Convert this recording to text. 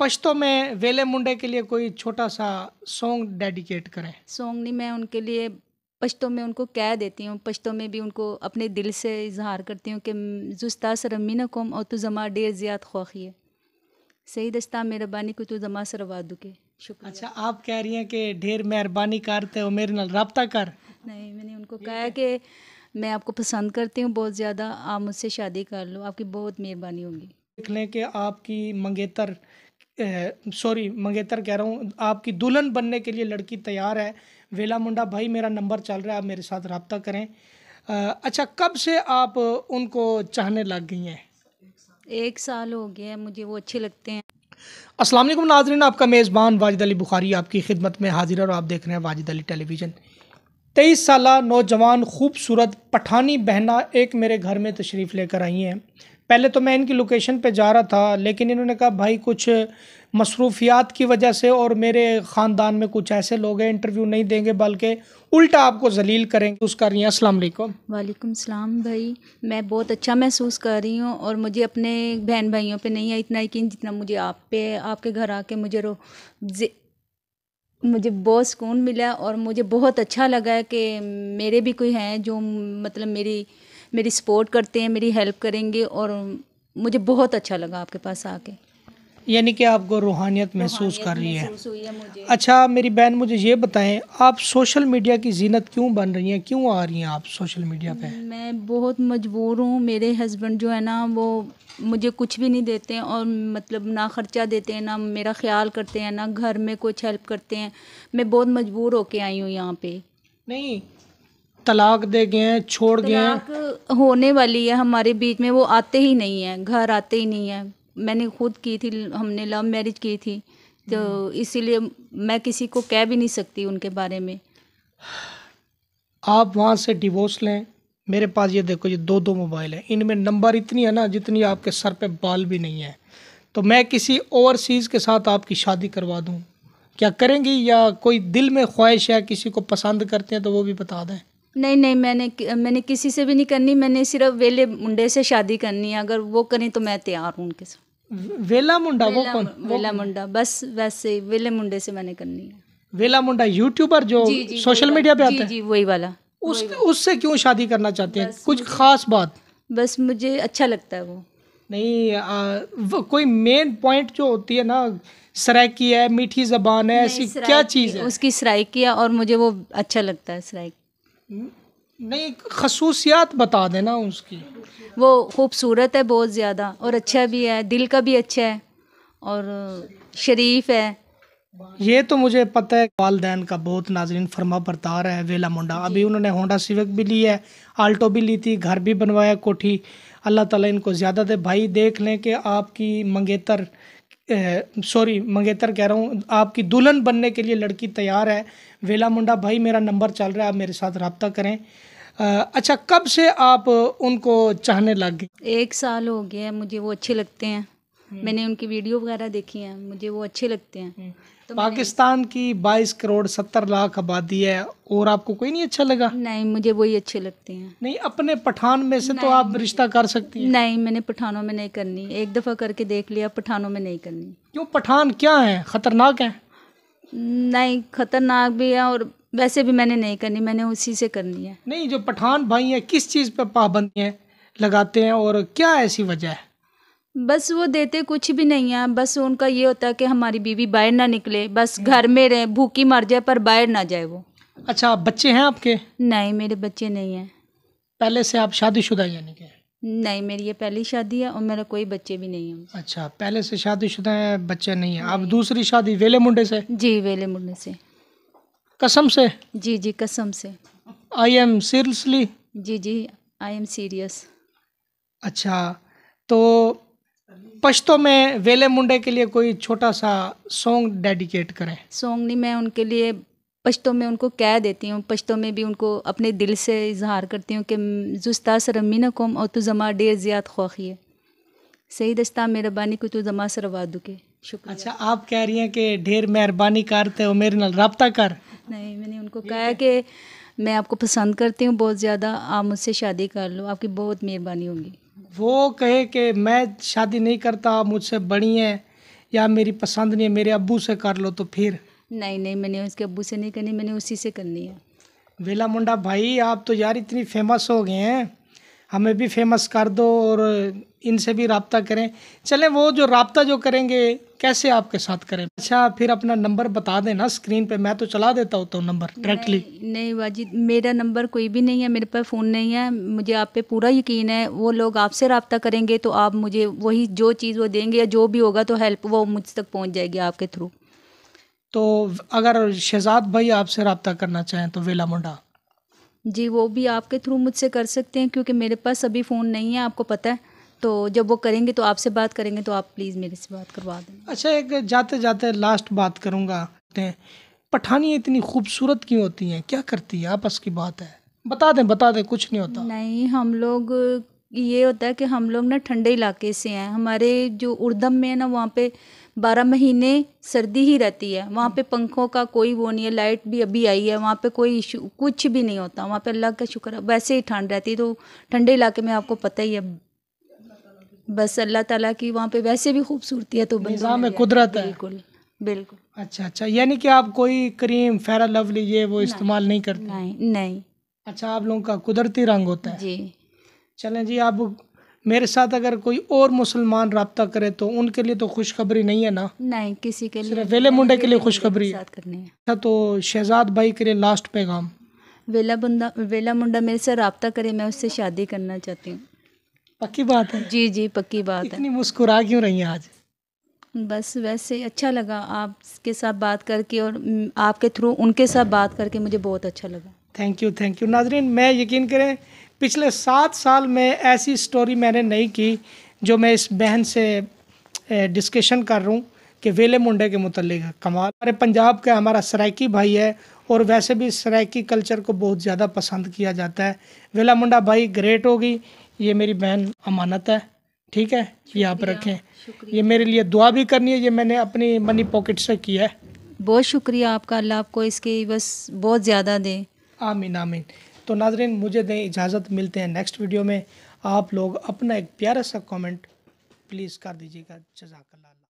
पश्तो में वेले मुंडे के लिए कोई छोटा सा सॉन्ग डेडिकेट करें सॉन्ग नहीं मैं उनके लिए पश्तो में उनको कह देती हूँ पश्तो में भी उनको अपने दिल से इजहार करती हूँ कि जुस्ता सरमिन कौम और तो जमा डेर ज़्याद ख्वाही है सही दस्ता मेहरबानी को तो जमा सरवा दुके शुक्रिया अच्छा आप कह रही हैं कि ढेर मेहरबानी करते हो मेरे नाल रबता कर नहीं मैंने उनको कहा कि मैं आपको पसंद करती हूँ बहुत ज़्यादा आप मुझसे शादी कर लो आपकी बहुत मेहरबानी होगी देख लें कि आपकी मंगेतर सॉरी मंगेतर कह रहा हूँ आपकी दुल्हन बनने के लिए लड़की तैयार है वेला मुंडा भाई मेरा नंबर चल रहा है आप मेरे साथ रबता करें आ, अच्छा कब से आप उनको चाहने लग गई हैं एक साल हो गया है मुझे वो अच्छे लगते हैं असलम नाजरीन आपका मेज़बान वाजिद अली बुखारी आपकी खिदमत में हाजिर और आप देख रहे हैं वाजिद अली टेलीविज़न तेईस साल नौजवान खूबसूरत पठानी बहना एक मेरे घर में तशरीफ़ लेकर आई हैं पहले तो मैं इनकी लोकेशन पे जा रहा था लेकिन इन्होंने कहा भाई कुछ मसरूफियात की वजह से और मेरे ख़ानदान में कुछ ऐसे लोग हैं इंटरव्यू नहीं देंगे बल्कि उल्टा आपको जलील करेंगे उस कर रही हैं असल वालेकुम वालेकुम सलाम भाई मैं बहुत अच्छा महसूस कर रही हूँ और मुझे अपने बहन भाइयों पे नहीं है इतना यकीन जितना मुझे आप पे आपके घर आके मुझे रो मुझे बहुत सुकून मिला और मुझे बहुत अच्छा लगा कि मेरे भी कोई हैं जो मतलब मेरी मेरी सपोर्ट करते हैं मेरी हेल्प करेंगे और मुझे बहुत अच्छा लगा आपके पास आके यानी कि आपको रूहानियत महसूस कर रही है अच्छा मेरी बहन मुझे ये बताएं आप सोशल मीडिया की जीनत क्यों बन रही हैं क्यों आ रही हैं आप सोशल मीडिया पे मैं बहुत मजबूर हूँ मेरे हस्बैंड जो है ना वो मुझे कुछ भी नहीं देते हैं और मतलब ना ख़र्चा देते हैं ना मेरा ख्याल करते हैं ना घर में कुछ हेल्प करते हैं मैं बहुत मजबूर होके आई हूँ यहाँ पे नहीं तलाक दे गए हैं छोड़ गए हैं होने वाली है हमारे बीच में वो आते ही नहीं है घर आते ही नहीं है मैंने खुद की थी हमने लव मैरिज की थी तो हम्म। इसीलिए मैं किसी को कह भी नहीं सकती उनके बारे में आप वहाँ से डिवोर्स लें मेरे पास ये देखो ये दो दो मोबाइल हैं इनमें नंबर इतनी है ना जितनी आपके सर पे बाल भी नहीं है तो मैं किसी ओवरसीज़ के साथ आपकी शादी करवा दूँ क्या करेंगी या कोई दिल में ख्वाहिश है किसी को पसंद करते हैं तो वो भी बता दें नहीं नहीं मैंने मैंने किसी से भी नहीं करनी मैंने सिर्फ वेले मुंडे से शादी करनी है अगर वो करें तो मैं तैयार हूँ उनके साथ वेला मुंडा वो कौन वेला मुंडा बस वैसे वेले मुंडे से मैंने करनी है वेला मुंडा यूट्यूबर जो सोशल मीडिया पे आता है जी वही वाला उस उससे क्यों शादी करना चाहते हैं कुछ खास बात बस मुझे अच्छा लगता है वो नहीं आ, वो, कोई मेन पॉइंट जो होती है ना सरायकी है मीठी जबान है ऐसी क्या चीज़ है उसकी सरायकी है और मुझे वो अच्छा लगता है सरायकी हम्म। नहीं खसूसियात बता देना उसकी वो खूबसूरत है बहुत ज़्यादा और अच्छा भी है दिल का भी अच्छा है और शरीफ है ये तो मुझे पता है वालदेन का बहुत नाजरीन फरमा बरतार है वेला मुंडा अभी उन्होंने होंडा सिविक भी ली है आल्टो भी ली थी घर भी बनवाया कोठी अल्लाह ताला इनको ज़्यादा दे भाई देख लें कि आपकी मंगेतर सॉरी मंगेतर कह रहा हूँ आपकी दुल्हन बनने के लिए लड़की तैयार है वेला मुंडा भाई मेरा नंबर चल रहा है आप मेरे साथ रबता करें अच्छा कब से आप उनको चाहने लग गए एक साल हो गया मुझे वो अच्छे लगते हैं हम्म। मैंने उनकी वीडियो वगैरह देखी हैं मुझे वो अच्छे लगते हैं हम्म। तो पाकिस्तान की 22 करोड़ 70 लाख आबादी है और आपको कोई नहीं अच्छा लगा नहीं मुझे वही अच्छे लगते हैं नहीं अपने पठान में से तो आप रिश्ता कर सकती हैं नहीं मैंने पठानों में नहीं करनी एक दफ़ा करके देख लिया पठानों में नहीं करनी क्यों पठान क्या है ख़तरनाक है नहीं खतरनाक भी है और वैसे भी मैंने नहीं करनी मैंने उसी से करनी है नहीं जो पठान भाई हैं किस चीज़ पर पाबंदियाँ लगाते हैं और क्या ऐसी वजह है बस वो देते कुछ भी नहीं है बस उनका ये होता है कि हमारी बीवी बाहर ना निकले बस घर में रहे भूखी मर जाए पर बाहर ना जाए वो अच्छा आप बच्चे हैं आपके नहीं मेरे बच्चे नहीं हैं पहले से आप शादीशुदा यानी कि नहीं मेरी ये पहली शादी है और मेरा कोई बच्चे भी नहीं है अच्छा पहले से शादीशुदा है बच्चे नहीं है आप दूसरी शादी वेले मुंडे से जी वेले मुंडे से कसम से जी जी कसम से आई एम सीरियसली जी जी आई एम सीरियस अच्छा तो पश्तो में वेले मुंडे के लिए कोई छोटा सा सॉन्ग डेडिकेट करें सॉन्ग नहीं मैं उनके लिए पश्तो में उनको कह देती हूँ पश्तो में भी उनको अपने दिल से इजहार करती हूँ कि जुस्ता सरमिन कौम और तो जमा डेर ज़्यादा ख्वाही है सही दस्ता मेहरबानी को तो जमा सरवा दुके शुक्र अच्छा आप कह रही हैं कि ढेर मेहरबानी करते हो मेरे नाल रबता कर नहीं मैंने उनको कहा कि मैं आपको पसंद करती हूँ बहुत ज़्यादा आप मुझसे शादी कर लो आपकी बहुत मेहरबानी होगी वो कहे कि मैं शादी नहीं करता मुझसे बड़ी है या मेरी पसंद नहीं है मेरे अबू से कर लो तो फिर नहीं नहीं मैंने उसके अबू से नहीं करनी मैंने उसी से करनी है वेला मुंडा भाई आप तो यार इतनी फेमस हो गए हैं हमें भी फेमस कर दो और इनसे भी रबता करें चलें वो जो रबता जो करेंगे कैसे आपके साथ करें अच्छा फिर अपना नंबर बता देना स्क्रीन पे मैं तो चला देता हूँ तो नंबर डायरेक्टली नहीं, नहीं वाजिद मेरा नंबर कोई भी नहीं है मेरे पास फ़ोन नहीं है मुझे आप पे पूरा यकीन है वो लोग आपसे रबता करेंगे तो आप मुझे वही जो चीज़ वो देंगे या जो भी होगा तो हेल्प वो मुझ तक पहुँच जाएगी आपके थ्रू तो अगर शहजाद भाई आपसे रबता करना चाहें तो वेला मुंडा जी वो भी आपके थ्रू मुझसे कर सकते हैं क्योंकि मेरे पास अभी फ़ोन नहीं है आपको पता है तो जब वो करेंगे तो आपसे बात करेंगे तो आप प्लीज़ मेरे से बात करवा दें अच्छा एक जाते जाते लास्ट बात करूँगा पठानी इतनी खूबसूरत क्यों होती हैं क्या करती है आपस की बात है बता दें बता दें कुछ नहीं होता नहीं हम लोग ये होता है कि हम लोग ना ठंडे इलाके से हैं हमारे जो उर्दम में है ना वहाँ पे बारह महीने सर्दी ही रहती है वहाँ पे पंखों का कोई वो नहीं है लाइट भी अभी आई है वहाँ पे कोई इशू कुछ भी नहीं होता वहाँ पे अल्लाह का शुक्र है वैसे ही ठंड रहती है तो ठंडे इलाके में आपको पता ही है बस अल्लाह ताला की वहाँ पे वैसे भी खूबसूरती है तो निज़ाम कुदरत है बिल्कुल बिल्कुल अच्छा अच्छा यानी कि आप कोई क्रीम फेरा लवली ये वो इस्तेमाल नहीं करते नहीं नहीं अच्छा आप लोगों का कुदरती रंग होता है जी चलें जी आप मेरे साथ अगर कोई और मुसलमान रबता करे तो उनके लिए तो खुशखबरी नहीं है ना नहीं किसी के लिए वेले मुंडे के लिए खुशखबरी अच्छा तो शहजाद भाई के लिए लास्ट पैगाम वेला बुंदा वेला मुंडा मेरे से रबता करे मैं उससे शादी करना चाहती हूँ पक्की बात है जी जी पक्की बात है मुस्कुरा क्यों रही हैं आज बस वैसे अच्छा लगा आपके साथ बात करके और आपके थ्रू उनके साथ बात करके मुझे बहुत अच्छा लगा थैंक यू थैंक यू नाजरीन मैं यकीन करें पिछले सात साल में ऐसी स्टोरी मैंने नहीं की जो मैं इस बहन से डिस्कशन कर रहा हूँ कि वेले मुंडे के मुतल कमाल हमारे पंजाब का हमारा सराइकी भाई है और वैसे भी सराइकी कल्चर को बहुत ज़्यादा पसंद किया जाता है वेला मुंडा भाई ग्रेट होगी ये मेरी बहन अमानत है ठीक है ये आप रखें ये मेरे लिए दुआ भी करनी है ये मैंने अपनी मनी पॉकेट से किया है बहुत शुक्रिया आपका अल्लाह आपको इसके बस बहुत ज़्यादा दें आमीन आमीन तो नाजरीन मुझे दें इजाज़त मिलते हैं नेक्स्ट वीडियो में आप लोग अपना एक प्यारा सा कमेंट प्लीज़ कर दीजिएगा जजाकल्ला